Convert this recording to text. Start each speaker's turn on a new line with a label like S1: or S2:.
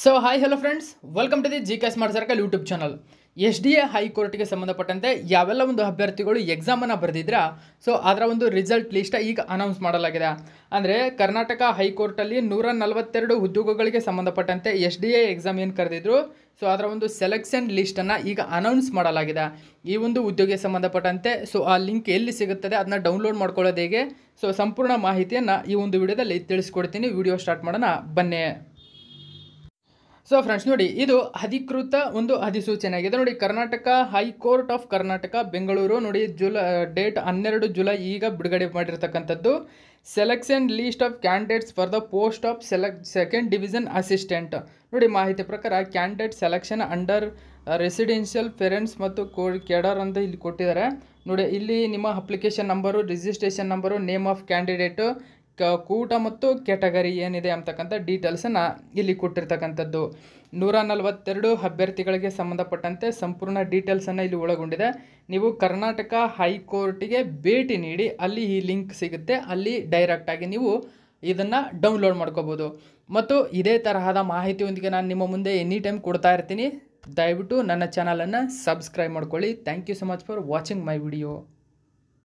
S1: so hi hello friends welcome to the G K smart circle YouTube channel S D A ಹೈಕೋರ್ಟ್ಗೆ ಸಂಬಂಧಪಟ್ಟಂತೆ ಯಾವೆಲ್ಲ ಒಂದು ಅಭ್ಯರ್ಥಿಗಳು ಎಕ್ಸಾಮನ್ನು ಬರೆದಿದ್ರ so ಅದರ ಒಂದು ರಿಸಲ್ಟ್ ಲಿಸ್ಟ್ ಈಗ ಅನೌನ್ಸ್ ಮಾಡಲಾಗಿದೆ ಅಂದರೆ ಕರ್ನಾಟಕ ಹೈಕೋರ್ಟಲ್ಲಿ ನೂರ ನಲವತ್ತೆರಡು ಉದ್ಯೋಗಗಳಿಗೆ ಸಂಬಂಧಪಟ್ಟಂತೆ ಎಸ್ ಡಿ ಎ ಎಕ್ಸಾಮ್ ಏನು ಕರೆದಿದ್ರು ಸೊ ಅದರ ಒಂದು ಸೆಲೆಕ್ಷನ್ ಲಿಸ್ಟನ್ನು ಈಗ ಅನೌನ್ಸ್ ಮಾಡಲಾಗಿದೆ ಈ ಒಂದು ಉದ್ಯೋಗಕ್ಕೆ ಸಂಬಂಧಪಟ್ಟಂತೆ ಸೊ ಆ ಲಿಂಕ್ ಎಲ್ಲಿ ಸಿಗುತ್ತದೆ ಅದನ್ನ ಡೌನ್ಲೋಡ್ ಮಾಡ್ಕೊಳ್ಳೋದು ಹೇಗೆ ಸೊ ಸಂಪೂರ್ಣ ಮಾಹಿತಿಯನ್ನು ಈ ಒಂದು ವಿಡಿಯೋದಲ್ಲಿ ತಿಳಿಸ್ಕೊಡ್ತೀನಿ ವಿಡಿಯೋ ಸ್ಟಾರ್ಟ್ ಮಾಡೋಣ ಬನ್ನಿ ಸೊ ಫ್ರೆಂಡ್ಸ್ ನೋಡಿ ಇದು ಅಧಿಕೃತ ಒಂದು ಅಧಿಸೂಚನೆ ಆಗಿದೆ ನೋಡಿ ಕರ್ನಾಟಕ ಹೈಕೋರ್ಟ್ ಆಫ್ ಕರ್ನಾಟಕ ಬೆಂಗಳೂರು ನೋಡಿ ಜುಲೈ ಡೇಟ್ ಹನ್ನೆರಡು ಜುಲೈ ಈಗ ಬಿಡುಗಡೆ ಮಾಡಿರ್ತಕ್ಕಂಥದ್ದು selection list of candidates for the post of select second division assistant ನೋಡಿ ಮಾಹಿತಿ ಪ್ರಕಾರ candidate selection under residential parents ಮತ್ತು ಕೋ ಕೆಡರ್ ಅಂತ ಇಲ್ಲಿ ಕೊಟ್ಟಿದ್ದಾರೆ ನೋಡಿ ಇಲ್ಲಿ ನಿಮ್ಮ application number registration number name of candidate ಕ ಕೂಟ ಮತ್ತು ಕೆಟಗರಿ ಏನಿದೆ ಅಂತಕ್ಕಂಥ ಡೀಟೇಲ್ಸನ್ನು ಇಲ್ಲಿ ಕೊಟ್ಟಿರ್ತಕ್ಕಂಥದ್ದು ನೂರ ನಲವತ್ತೆರಡು ಅಭ್ಯರ್ಥಿಗಳಿಗೆ ಸಂಬಂಧಪಟ್ಟಂತೆ ಸಂಪೂರ್ಣ ಡೀಟೇಲ್ಸನ್ನು ಇಲ್ಲಿ ಒಳಗೊಂಡಿದೆ ನೀವು ಕರ್ನಾಟಕ ಹೈಕೋರ್ಟಿಗೆ ಭೇಟಿ ನೀಡಿ ಅಲ್ಲಿ ಈ ಲಿಂಕ್ ಸಿಗುತ್ತೆ ಅಲ್ಲಿ ಡೈರೆಕ್ಟಾಗಿ ನೀವು ಇದನ್ನು ಡೌನ್ಲೋಡ್ ಮಾಡ್ಕೋಬೋದು ಮತ್ತು ಇದೇ ತರಹದ ಮಾಹಿತಿಯೊಂದಿಗೆ ನಾನು ನಿಮ್ಮ ಮುಂದೆ ಎನಿ ಟೈಮ್ ಕೊಡ್ತಾ ಇರ್ತೀನಿ ದಯವಿಟ್ಟು ನನ್ನ ಚಾನಲನ್ನು ಸಬ್ಸ್ಕ್ರೈಬ್ ಮಾಡ್ಕೊಳ್ಳಿ thank you so much for watching my video